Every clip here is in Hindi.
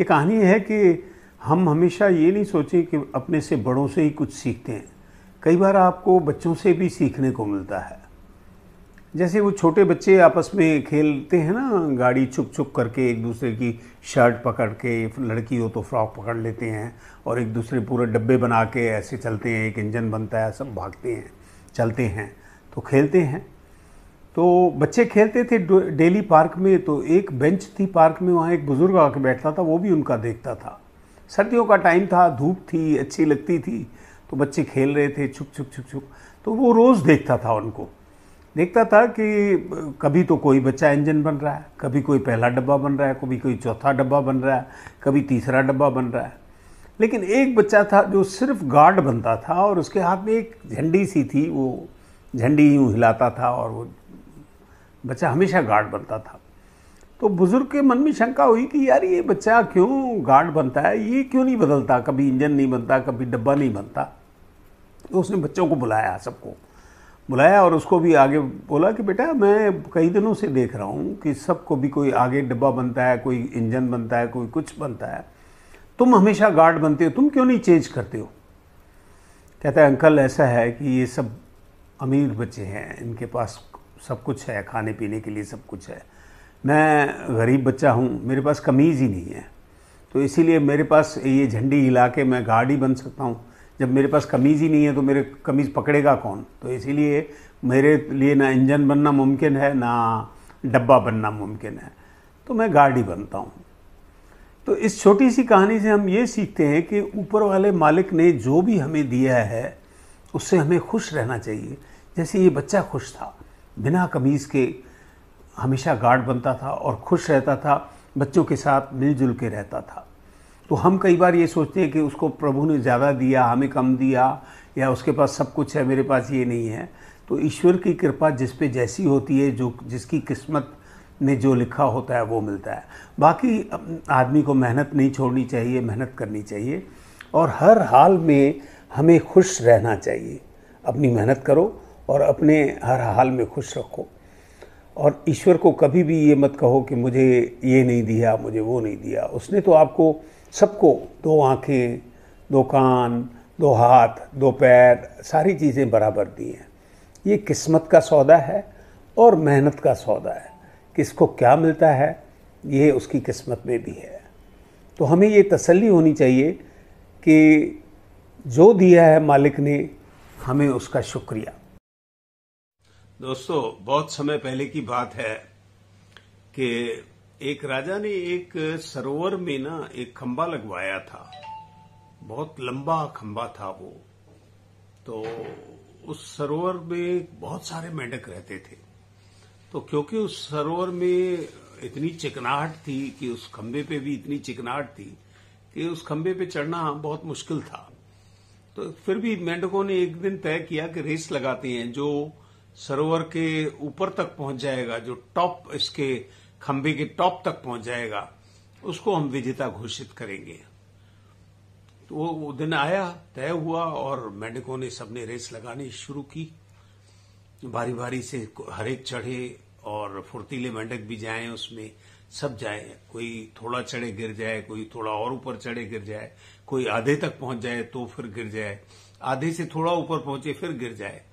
ये कहानी है कि हम हमेशा ये नहीं सोचें कि अपने से बड़ों से ही कुछ सीखते हैं कई बार आपको बच्चों से भी सीखने को मिलता है जैसे वो छोटे बच्चे आपस में खेलते हैं ना गाड़ी छुप छुप करके एक दूसरे की शर्ट पकड़ के लड़की हो तो फ्रॉक पकड़ लेते हैं और एक दूसरे पूरे डब्बे बना के ऐसे चलते हैं एक इंजन बनता है सब भागते हैं चलते हैं तो खेलते हैं तो बच्चे खेलते थे डेली पार्क में तो एक बेंच थी पार्क में वहाँ एक बुज़ुर्ग आके बैठता था वो भी उनका देखता था सर्दियों का टाइम था धूप थी अच्छी लगती थी तो बच्चे खेल रहे थे छुप छुप छुप छुप तो वो रोज़ देखता था उनको देखता था कि कभी तो कोई बच्चा इंजन बन रहा है कभी कोई पहला डब्बा बन रहा है कभी कोई चौथा डब्बा बन रहा है कभी तीसरा डब्बा बन रहा है लेकिन एक बच्चा था जो सिर्फ गार्ड बनता था और उसके हाथ में एक झंडी सी थी वो झंडी यूँ हिलाता था और वो बच्चा हमेशा गार्ड बनता था तो बुज़ुर्ग के मन में शंका हुई कि यार ये बच्चा क्यों गार्ड बनता है ये क्यों नहीं बदलता कभी इंजन नहीं बनता कभी डब्बा नहीं बनता तो उसने बच्चों को बुलाया सबको बुलाया और उसको भी आगे बोला कि बेटा मैं कई दिनों से देख रहा हूँ कि सबको भी कोई आगे डब्बा बनता है कोई इंजन बनता है कोई कुछ बनता है तुम हमेशा गार्ड बनते हो तुम क्यों नहीं चेंज करते हो कहता है अंकल ऐसा है कि ये सब अमीर बच्चे हैं इनके पास सब कुछ है खाने पीने के लिए सब कुछ है मैं गरीब बच्चा हूँ मेरे पास कमीज़ ही नहीं है तो इसीलिए मेरे पास ये झंडी हिला के मैं गार्ड ही बन सकता हूँ जब मेरे पास कमीज़ ही नहीं है तो मेरे कमीज़ पकड़ेगा कौन तो इसीलिए मेरे लिए ना इंजन बनना मुमकिन है ना डब्बा बनना मुमकिन है तो मैं गार्ड ही बनता हूँ तो इस छोटी सी कहानी से हम ये सीखते हैं कि ऊपर वाले मालिक ने जो भी हमें दिया है उससे हमें खुश रहना चाहिए जैसे ये बच्चा खुश था बिना कमीज़ के हमेशा गार्ड बनता था और खुश रहता था बच्चों के साथ मिलजुल के रहता था तो हम कई बार ये सोचते हैं कि उसको प्रभु ने ज़्यादा दिया हमें कम दिया या उसके पास सब कुछ है मेरे पास ये नहीं है तो ईश्वर की कृपा जिस पे जैसी होती है जो जिसकी किस्मत में जो लिखा होता है वो मिलता है बाकी आदमी को मेहनत नहीं छोड़नी चाहिए मेहनत करनी चाहिए और हर हाल में हमें खुश रहना चाहिए अपनी मेहनत करो और अपने हर हाल में खुश रखो और ईश्वर को कभी भी ये मत कहो कि मुझे ये नहीं दिया मुझे वो नहीं दिया उसने तो आपको सबको दो आँखें दो कान दो हाथ दो पैर सारी चीज़ें बराबर दी हैं ये किस्मत का सौदा है और मेहनत का सौदा है किसको क्या मिलता है ये उसकी किस्मत में भी है तो हमें ये तसल्ली होनी चाहिए कि जो दिया है मालिक ने हमें उसका शुक्रिया दोस्तों बहुत समय पहले की बात है कि एक राजा ने एक सरोवर में ना एक खंबा लगवाया था बहुत लंबा खंबा था वो तो उस सरोवर में बहुत सारे मेंढक रहते थे तो क्योंकि उस सरोवर में इतनी चिकनाहट थी कि उस खंबे पे भी इतनी चिकनाहट थी कि उस खंबे पे चढ़ना बहुत मुश्किल था तो फिर भी मेंढकों ने एक दिन तय किया कि रेस लगाते हैं जो सरोवर के ऊपर तक पहुंच जाएगा जो टॉप इसके खंबे के टॉप तक पहुंच जाएगा उसको हम विजेता घोषित करेंगे तो वो दिन आया तय हुआ और मेंढकों ने सबने रेस लगानी शुरू की भारी भारी से हरेक चढ़े और फुर्तीले मेंढक भी जाए उसमें सब जाए कोई थोड़ा चढ़े गिर जाए कोई थोड़ा और ऊपर चढ़े गिर जाए कोई आधे तक पहुंच जाए तो फिर गिर जाए आधे से थोड़ा ऊपर पहुंचे फिर गिर जाए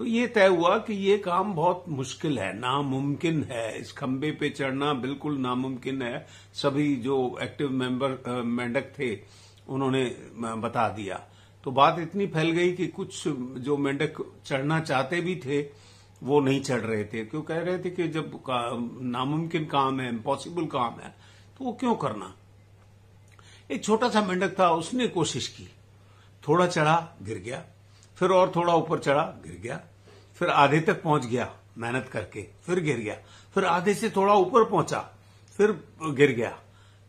तो ये तय हुआ कि ये काम बहुत मुश्किल है नामुमकिन है इस खंबे पे चढ़ना बिल्कुल नामुमकिन है सभी जो एक्टिव मेंबर मेंढक थे उन्होंने बता दिया तो बात इतनी फैल गई कि कुछ जो मेंढक चढ़ना चाहते भी थे वो नहीं चढ़ रहे थे क्यों कह रहे थे कि जब का, नामुमकिन काम है इम्पॉसिबल काम है तो वो क्यों करना एक छोटा सा मेंढक था उसने कोशिश की थोड़ा चढ़ा गिर गया फिर और थोड़ा ऊपर चढ़ा गिर गया फिर आधे तक पहुंच गया मेहनत करके फिर गिर गया फिर आधे से थोड़ा ऊपर पहुंचा फिर गिर गया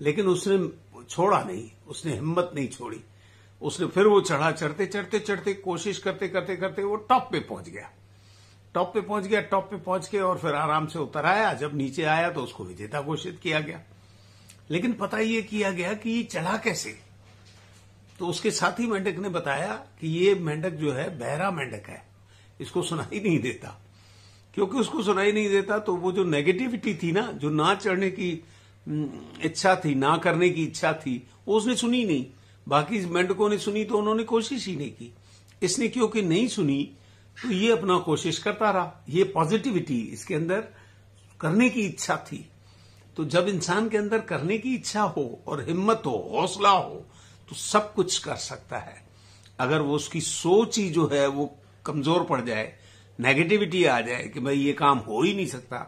लेकिन उसने छोड़ा नहीं उसने हिम्मत नहीं छोड़ी उसने फिर वो चढ़ा चढ़ते चढ़ते चढ़ते कोशिश करते करते करते वो टॉप पे पहुंच गया टॉप पे पहुंच गया टॉप पे पहुंच के और फिर आराम से उतर आया जब नीचे आया तो उसको विजेता घोषित किया गया लेकिन पता यह किया गया कि ये चढ़ा कैसे तो उसके साथ ही मेंढक ने बताया कि ये मेंढक जो है बहरा मेंढक है इसको सुनाई नहीं देता क्योंकि उसको सुनाई नहीं देता तो वो जो नेगेटिविटी थी ना जो ना चढ़ने की इच्छा थी ना करने की इच्छा थी वो उसने सुनी नहीं बाकी मेंढकों ने सुनी तो उन्होंने कोशिश ही नहीं की इसने क्योंकि नहीं सुनी तो ये अपना कोशिश करता रहा ये पॉजिटिविटी इसके अंदर करने की इच्छा थी तो जब इंसान के अंदर करने की इच्छा हो और हिम्मत हो हौसला हो तो सब कुछ कर सकता है अगर वो उसकी सोच ही जो है वो कमजोर पड़ जाए नेगेटिविटी आ जाए कि भाई ये काम हो ही नहीं सकता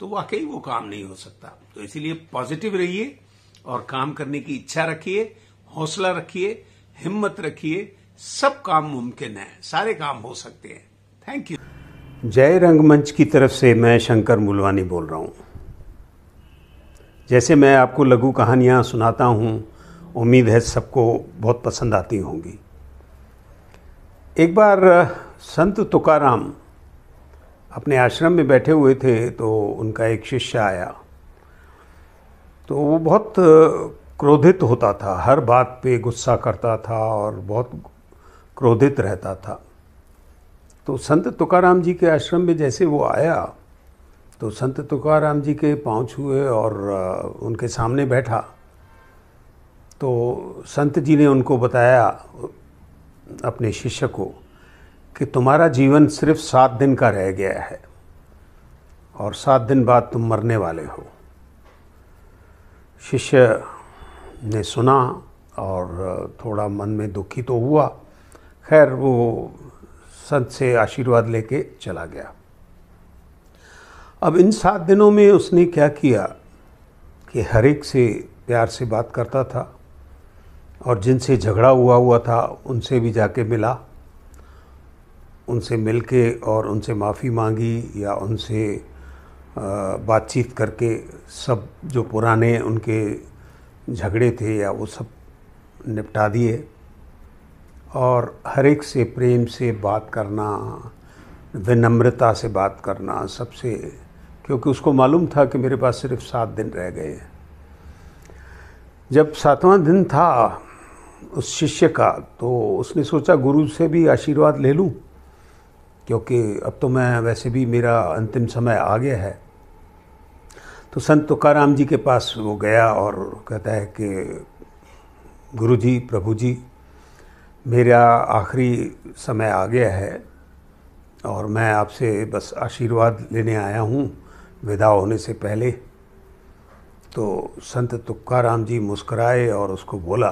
तो वाकई वो काम नहीं हो सकता तो इसीलिए पॉजिटिव रहिए और काम करने की इच्छा रखिए हौसला रखिए हिम्मत रखिए सब काम मुमकिन है सारे काम हो सकते हैं थैंक यू जय रंगमंच की तरफ से मैं शंकर मूलवानी बोल रहा हूँ जैसे मैं आपको लघु कहानियाँ सुनाता हूँ उम्मीद है सबको बहुत पसंद आती होंगी एक बार संत तुकाराम अपने आश्रम में बैठे हुए थे तो उनका एक शिष्य आया तो वो बहुत क्रोधित होता था हर बात पे गुस्सा करता था और बहुत क्रोधित रहता था तो संत तुकाराम जी के आश्रम में जैसे वो आया तो संत तुकाराम जी के पाँव छुए और उनके सामने बैठा तो संत जी ने उनको बताया अपने शिष्य को कि तुम्हारा जीवन सिर्फ सात दिन का रह गया है और सात दिन बाद तुम मरने वाले हो शिष्य ने सुना और थोड़ा मन में दुखी तो हुआ खैर वो संत से आशीर्वाद लेके चला गया अब इन सात दिनों में उसने क्या किया कि हर एक से प्यार से बात करता था और जिनसे झगड़ा हुआ हुआ था उनसे भी जाके मिला उनसे मिल के और उनसे माफ़ी मांगी या उनसे बातचीत करके सब जो पुराने उनके झगड़े थे या वो सब निपटा दिए और हर एक से प्रेम से बात करना विनम्रता से बात करना सबसे क्योंकि उसको मालूम था कि मेरे पास सिर्फ सात दिन रह गए हैं जब सातवां दिन था उस शिष्य का तो उसने सोचा गुरु से भी आशीर्वाद ले लूँ क्योंकि अब तो मैं वैसे भी मेरा अंतिम समय आ गया है तो संत तुकाराम जी के पास वो गया और कहता है कि गुरु जी प्रभु जी मेरा आखिरी समय आ गया है और मैं आपसे बस आशीर्वाद लेने आया हूँ विदा होने से पहले तो संत तुकाराम जी मुस्कराए और उसको बोला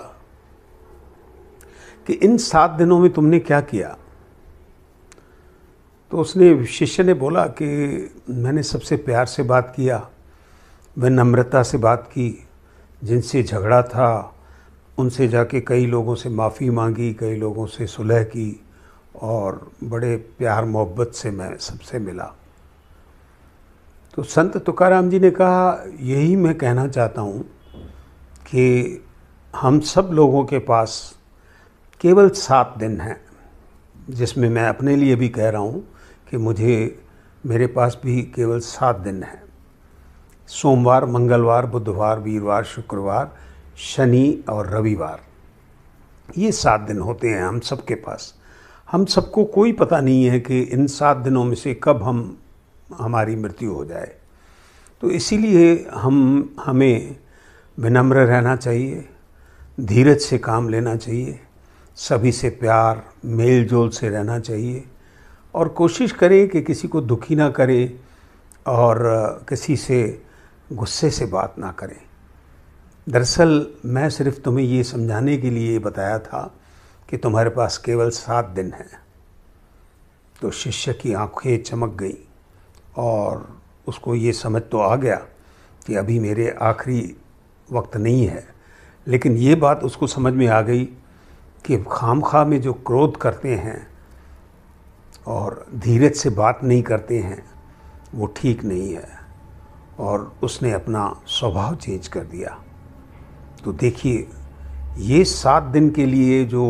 कि इन सात दिनों में तुमने क्या किया तो उसने शिष्य ने बोला कि मैंने सबसे प्यार से बात किया वह नम्रता से बात की जिनसे झगड़ा था उनसे जाके कई लोगों से माफ़ी मांगी कई लोगों से सुलह की और बड़े प्यार मोहब्बत से मैं सबसे मिला तो संत तुकाराम जी ने कहा यही मैं कहना चाहता हूँ कि हम सब लोगों के पास केवल सात दिन हैं जिसमें मैं अपने लिए भी कह रहा हूँ कि मुझे मेरे पास भी केवल सात दिन हैं सोमवार मंगलवार बुधवार वीरवार शुक्रवार शनि और रविवार ये सात दिन होते हैं हम सबके पास हम सबको कोई पता नहीं है कि इन सात दिनों में से कब हम हमारी मृत्यु हो जाए तो इसीलिए हम हमें विनम्र रहना चाहिए धीरज से काम लेना चाहिए सभी से प्यार मेल जोल से रहना चाहिए और कोशिश करें कि किसी को दुखी ना करें और किसी से गुस्से से बात ना करें दरअसल मैं सिर्फ तुम्हें ये समझाने के लिए बताया था कि तुम्हारे पास केवल सात दिन हैं तो शिष्य की आंखें चमक गई और उसको ये समझ तो आ गया कि अभी मेरे आखिरी वक्त नहीं है लेकिन ये बात उसको समझ में आ गई कि खाम खा में जो क्रोध करते हैं और धीरज से बात नहीं करते हैं वो ठीक नहीं है और उसने अपना स्वभाव चेंज कर दिया तो देखिए ये सात दिन के लिए जो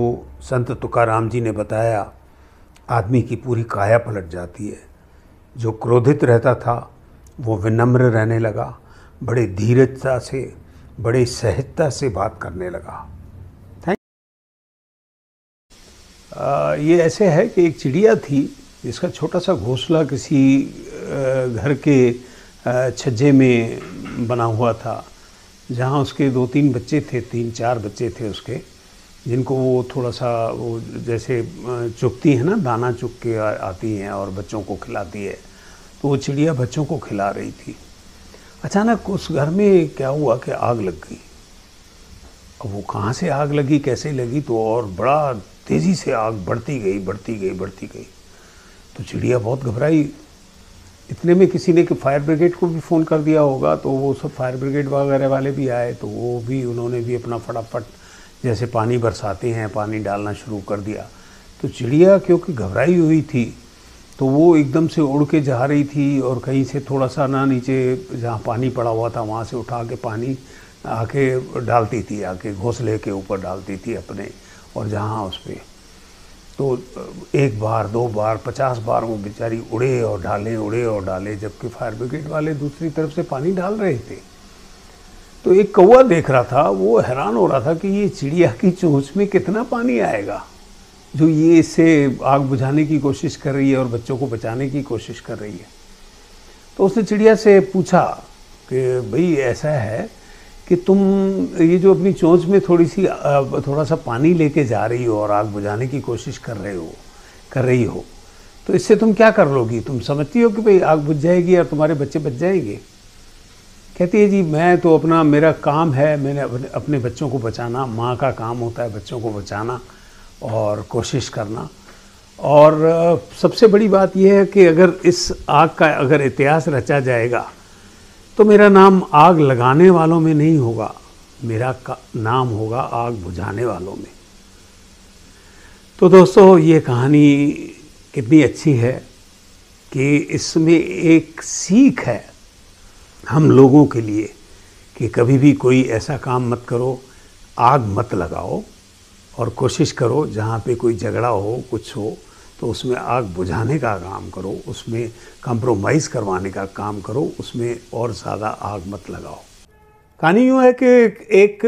संत तुकाराम जी ने बताया आदमी की पूरी काया पलट जाती है जो क्रोधित रहता था वो विनम्र रहने लगा बड़े धीरजता से बड़े सहजता से बात करने लगा ये ऐसे है कि एक चिड़िया थी जिसका छोटा सा घोंसला किसी घर के छज्जे में बना हुआ था जहाँ उसके दो तीन बच्चे थे तीन चार बच्चे थे उसके जिनको वो थोड़ा सा वो जैसे चुगती है ना दाना चुग के आती हैं और बच्चों को खिलाती है तो वो चिड़िया बच्चों को खिला रही थी अचानक उस घर में क्या हुआ कि आग लग गई अब वो कहाँ से आग लगी कैसे लगी तो और बड़ा तेज़ी से आग बढ़ती गई बढ़ती गई बढ़ती गई तो चिड़िया बहुत घबराई इतने में किसी ने कि फायर ब्रिगेड को भी फ़ोन कर दिया होगा तो वो सब फायर ब्रिगेड वगैरह वाले भी आए तो वो भी उन्होंने भी अपना फटाफट जैसे पानी बरसाते हैं पानी डालना शुरू कर दिया तो चिड़िया क्योंकि घबराई हुई थी तो वो एकदम से उड़ के जा रही थी और कहीं से थोड़ा सा ना नीचे जहाँ पानी पड़ा हुआ था वहाँ से उठा के पानी आके डालती थी आके घोंसले के ऊपर डालती थी अपने और जहाँ उस पर तो एक बार दो बार पचास बार वो बेचारी उड़े और डाले उड़े और डाले जबकि फायर ब्रिगेड वाले दूसरी तरफ से पानी डाल रहे थे तो एक कौवा देख रहा था वो हैरान हो रहा था कि ये चिड़िया की चोंच में कितना पानी आएगा जो ये इससे आग बुझाने की कोशिश कर रही है और बच्चों को बचाने की कोशिश कर रही है तो उसने चिड़िया से पूछा कि भई ऐसा है कि तुम ये जो अपनी चोंच में थोड़ी सी थोड़ा सा पानी लेके जा रही हो और आग बुझाने की कोशिश कर रहे हो कर रही हो तो इससे तुम क्या कर लोगी तुम समझती हो कि भाई आग बुझ जाएगी और तुम्हारे बच्चे बच जाएंगे कहती है जी मैं तो अपना मेरा काम है मैंने अपने बच्चों को बचाना माँ का काम होता है बच्चों को बचाना और कोशिश करना और सबसे बड़ी बात यह है कि अगर इस आग का अगर इतिहास रचा जाएगा तो मेरा नाम आग लगाने वालों में नहीं होगा मेरा नाम होगा आग बुझाने वालों में तो दोस्तों ये कहानी कितनी अच्छी है कि इसमें एक सीख है हम लोगों के लिए कि कभी भी कोई ऐसा काम मत करो आग मत लगाओ और कोशिश करो जहाँ पे कोई झगड़ा हो कुछ हो तो उसमें आग बुझाने का काम करो उसमें कंप्रोमाइज़ करवाने का काम करो उसमें और ज़्यादा आग मत लगाओ कहानी यूँ है कि एक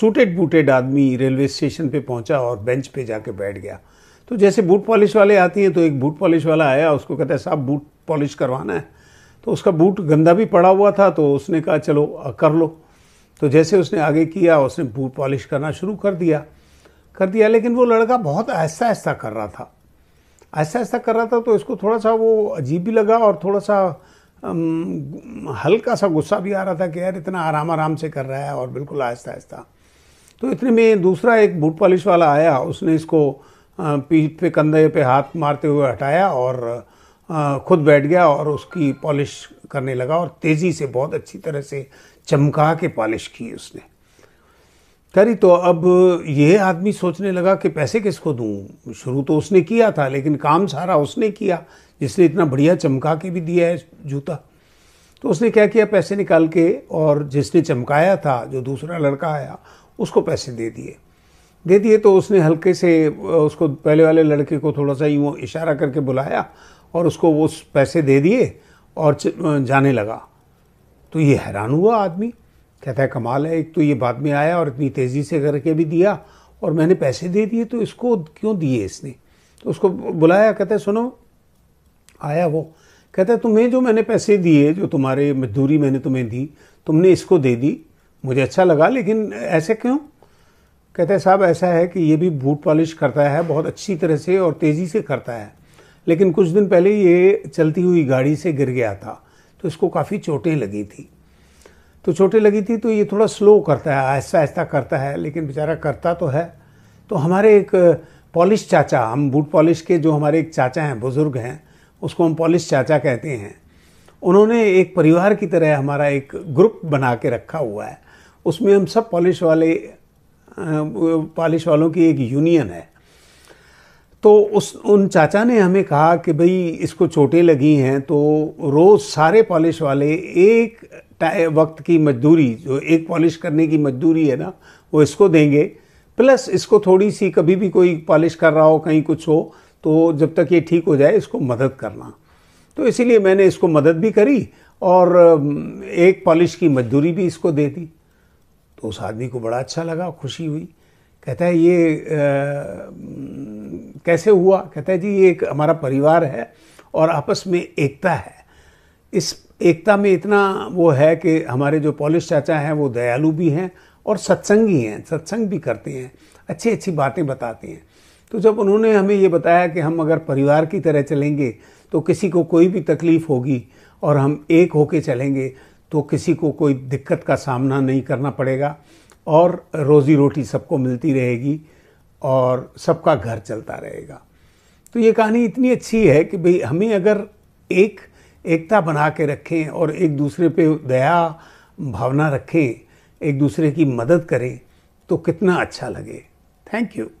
सूटेड बूटेड आदमी रेलवे स्टेशन पे पहुंचा और बेंच पे जाके बैठ गया तो जैसे बूट पॉलिश वाले आती हैं तो एक बूट पॉलिश वाला आया उसको कहता है साहब बूट पॉलिश करवाना है तो उसका बूट गंदा भी पड़ा हुआ था तो उसने कहा चलो कर लो तो जैसे उसने आगे किया उसने बूट पॉलिश करना शुरू कर दिया कर दिया लेकिन वो लड़का बहुत ऐसा ऐसा कर रहा था ऐसा ऐसा कर रहा था तो इसको थोड़ा सा वो अजीब भी लगा और थोड़ा सा हल्का सा गुस्सा भी आ रहा था कि यार इतना आराम आराम से कर रहा है और बिल्कुल आहिस्ता आहिस्ता तो इतने में दूसरा एक बूट पॉलिश वाला आया उसने इसको पीठ पे कंधे पे हाथ मारते हुए हटाया और खुद बैठ गया और उसकी पॉलिश करने लगा और तेज़ी से बहुत अच्छी तरह से चमका के पॉलिश की उसने तरी तो अब ये आदमी सोचने लगा कि पैसे किसको दूँ शुरू तो उसने किया था लेकिन काम सारा उसने किया जिसने इतना बढ़िया चमका के भी दिया है जूता तो उसने क्या किया पैसे निकाल के और जिसने चमकाया था जो दूसरा लड़का आया उसको पैसे दे दिए दे दिए तो उसने हल्के से उसको पहले वाले लड़के को थोड़ा सा यूँ इशारा करके बुलाया और उसको वो पैसे दे दिए और जाने लगा तो ये हैरान हुआ आदमी कहता है कमाल है एक तो ये बाद में आया और इतनी तेज़ी से करके भी दिया और मैंने पैसे दे दिए तो इसको क्यों दिए इसने तो उसको बुलाया कहता है सुनो आया वो कहता है तुम्हें जो मैंने पैसे दिए जो तुम्हारे मजदूरी मैंने तुम्हें दी तुमने इसको दे दी मुझे अच्छा लगा लेकिन ऐसे क्यों कहते हैं साहब ऐसा है कि ये भी बूट पॉलिश करता है बहुत अच्छी तरह से और तेज़ी से करता है लेकिन कुछ दिन पहले ये चलती हुई गाड़ी से गिर गया था तो इसको काफ़ी चोटें लगी थी तो चोटें लगी थी तो ये थोड़ा स्लो करता है ऐसा ऐसा करता है लेकिन बेचारा करता तो है तो हमारे एक पॉलिश चाचा हम बूट पॉलिश के जो हमारे एक चाचा हैं बुज़ुर्ग हैं उसको हम पॉलिश चाचा कहते हैं उन्होंने एक परिवार की तरह हमारा एक ग्रुप बना के रखा हुआ है उसमें हम सब पॉलिश वाले पॉलिश वालों की एक यूनियन है तो उस उन चाचा ने हमें कहा कि भाई इसको चोटें लगी हैं तो रोज़ सारे पॉलिश वाले एक वक्त की मजदूरी जो एक पॉलिश करने की मजदूरी है ना वो इसको देंगे प्लस इसको थोड़ी सी कभी भी कोई पॉलिश कर रहा हो कहीं कुछ हो तो जब तक ये ठीक हो जाए इसको मदद करना तो इसीलिए मैंने इसको मदद भी करी और एक पॉलिश की मजदूरी भी इसको दे दी तो उस आदमी को बड़ा अच्छा लगा खुशी हुई कहता है ये आ, कैसे हुआ कहता है जी ये एक हमारा परिवार है और आपस में एकता है इस एकता में इतना वो है कि हमारे जो पॉलिश चाचा हैं वो दयालु भी हैं और सत्संगी हैं सत्संग भी करते हैं अच्छी अच्छी बातें बताते हैं तो जब उन्होंने हमें ये बताया कि हम अगर परिवार की तरह चलेंगे तो किसी को कोई भी तकलीफ़ होगी और हम एक होके चलेंगे तो किसी को कोई दिक्कत का सामना नहीं करना पड़ेगा और रोज़ी रोटी सबको मिलती रहेगी और सबका घर चलता रहेगा तो ये कहानी इतनी अच्छी है कि भाई हमें अगर एक एकता बना के रखें और एक दूसरे पे दया भावना रखें एक दूसरे की मदद करें तो कितना अच्छा लगे थैंक यू